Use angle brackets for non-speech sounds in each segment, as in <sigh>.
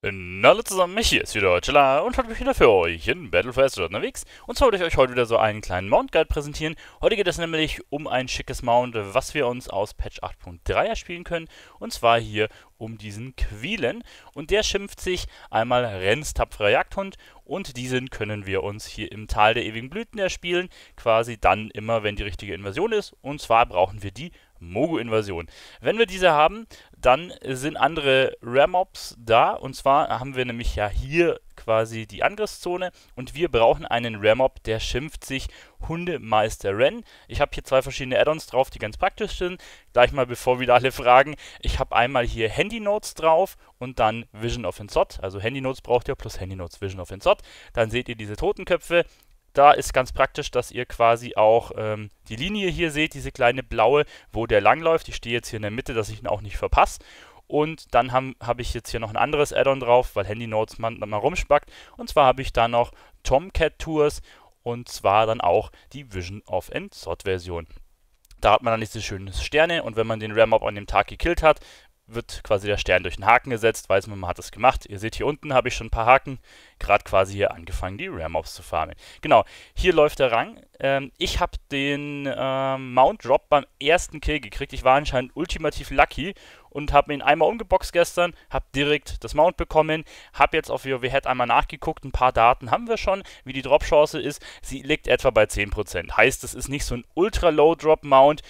Hallo zusammen, hier ist wieder Chilla und heute bin ich wieder für euch in Battle for Azeroth unterwegs. Und zwar wollte ich euch heute wieder so einen kleinen Mount Guide präsentieren. Heute geht es nämlich um ein schickes Mount, was wir uns aus Patch 8.3 erspielen können. Und zwar hier um diesen Quielen. Und der schimpft sich einmal Rennstapferer Jagdhund und diesen können wir uns hier im Tal der ewigen Blüten erspielen, quasi dann immer, wenn die richtige Invasion ist. Und zwar brauchen wir die Mogo-Invasion. Wenn wir diese haben, dann sind andere Ramobs da. Und zwar haben wir nämlich ja hier quasi die Angriffszone und wir brauchen einen Ramob, der schimpft sich Hundemeister Ren. Ich habe hier zwei verschiedene Add-ons drauf, die ganz praktisch sind. Gleich mal, bevor wieder alle fragen, ich habe einmal hier Handy Notes drauf und dann Vision of Insot. Also Handy Notes braucht ihr plus Handy Notes Vision of Insot. Dann seht ihr diese Totenköpfe. Da ist ganz praktisch, dass ihr quasi auch ähm, die Linie hier seht, diese kleine blaue, wo der lang läuft. Ich stehe jetzt hier in der Mitte, dass ich ihn auch nicht verpasse. Und dann habe hab ich jetzt hier noch ein anderes Add-on drauf, weil Handy Notes man mal rumspackt. Und zwar habe ich da noch Tomcat Tours und zwar dann auch die Vision of End Sort Version. Da hat man dann diese schönen Sterne und wenn man den ram an dem Tag gekillt hat, wird quasi der Stern durch den Haken gesetzt, weiß man, man hat das gemacht. Ihr seht hier unten habe ich schon ein paar Haken, gerade quasi hier angefangen, die Rare-Mobs zu farmen. Genau, hier läuft der Rang. Ähm, ich habe den ähm, Mount Drop beim ersten Kill gekriegt. Ich war anscheinend ultimativ lucky und habe ihn einmal umgeboxt gestern, habe direkt das Mount bekommen, habe jetzt auf WoW Head einmal nachgeguckt, ein paar Daten haben wir schon, wie die Drop-Chance ist. Sie liegt etwa bei 10%. Heißt, es ist nicht so ein ultra-low-Drop-Mount,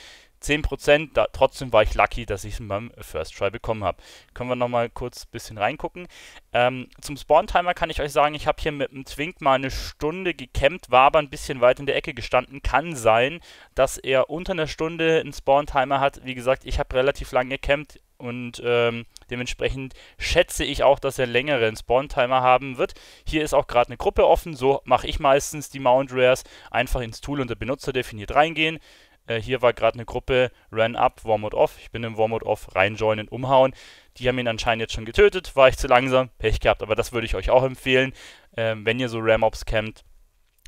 10%. Da, trotzdem war ich lucky, dass ich es beim First Try bekommen habe. Können wir nochmal kurz ein bisschen reingucken. Ähm, zum Spawn-Timer kann ich euch sagen, ich habe hier mit dem Twink mal eine Stunde gekämmt, war aber ein bisschen weit in der Ecke gestanden. Kann sein, dass er unter einer Stunde einen Spawn-Timer hat. Wie gesagt, ich habe relativ lange gekämmt und ähm, dementsprechend schätze ich auch, dass er längeren Spawn-Timer haben wird. Hier ist auch gerade eine Gruppe offen, so mache ich meistens die Mount Rares. Einfach ins Tool unter Benutzer definiert reingehen, äh, hier war gerade eine Gruppe Ran Up, Warmod Off. Ich bin im Warmod Off reinjoinen, umhauen. Die haben ihn anscheinend jetzt schon getötet. War ich zu langsam? Pech gehabt. Aber das würde ich euch auch empfehlen. Ähm, wenn ihr so Ram-Ops campt,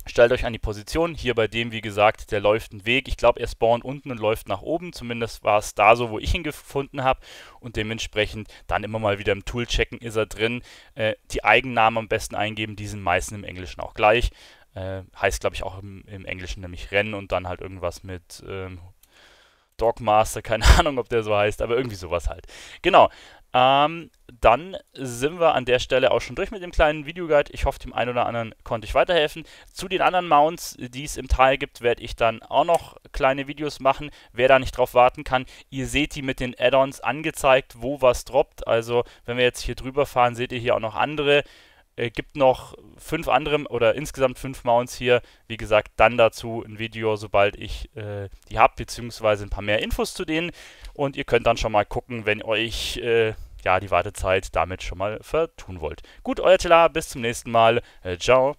Stellt euch an die Position. Hier bei dem, wie gesagt, der läuft einen Weg. Ich glaube, er spawnt unten und läuft nach oben. Zumindest war es da so, wo ich ihn gefunden habe. Und dementsprechend dann immer mal wieder im Tool checken, ist er drin. Äh, die Eigennamen am besten eingeben, die sind meistens im Englischen auch gleich. Äh, heißt, glaube ich, auch im, im, Englischen nämlich Rennen und dann halt irgendwas mit ähm, Dogmaster, <laughs> keine Ahnung, ob der so heißt, aber irgendwie sowas halt. Genau. Ähm, dann sind wir an der Stelle auch schon durch mit dem kleinen Videoguide. Ich hoffe, dem einen oder anderen konnte ich weiterhelfen. Zu den anderen Mounts, die es im Tal gibt, werde ich dann auch noch kleine Videos machen. Wer da nicht drauf warten kann, ihr seht die mit den Add-ons angezeigt, wo was droppt. Also, wenn wir jetzt hier drüber fahren, seht ihr hier auch noch andere äh, gibt noch fünf andere oder insgesamt fünf Mounts hier. Wie gesagt, dann dazu ein Video, sobald ich äh, die habe, beziehungsweise ein paar mehr Infos zu denen. Und ihr könnt dann schon mal gucken, wenn euch äh, ja die Wartezeit damit schon mal vertun wollt. Gut, euer Telar, bis zum nächsten Mal. Äh, ciao.